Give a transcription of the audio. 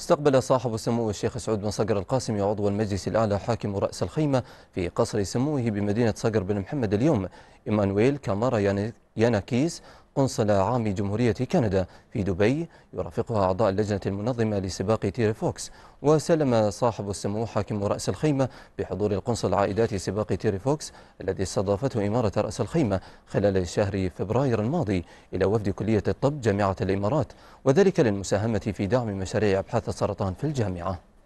استقبل صاحب سمو الشيخ سعود بن صقر القاسمي عضو المجلس الأعلى حاكم رأس الخيمة في قصر سموه بمدينة صقر بن محمد اليوم إيمانويل كامارا ياناكيس قنصل عام جمهورية كندا في دبي يرافقها أعضاء اللجنة المنظمة لسباق تير فوكس وسلم صاحب السمو حاكم رأس الخيمة بحضور القنصل عائدات سباق تير فوكس الذي استضافته إمارة رأس الخيمة خلال شهر فبراير الماضي إلى وفد كلية الطب جامعة الإمارات وذلك للمساهمة في دعم مشاريع أبحاث السرطان في الجامعة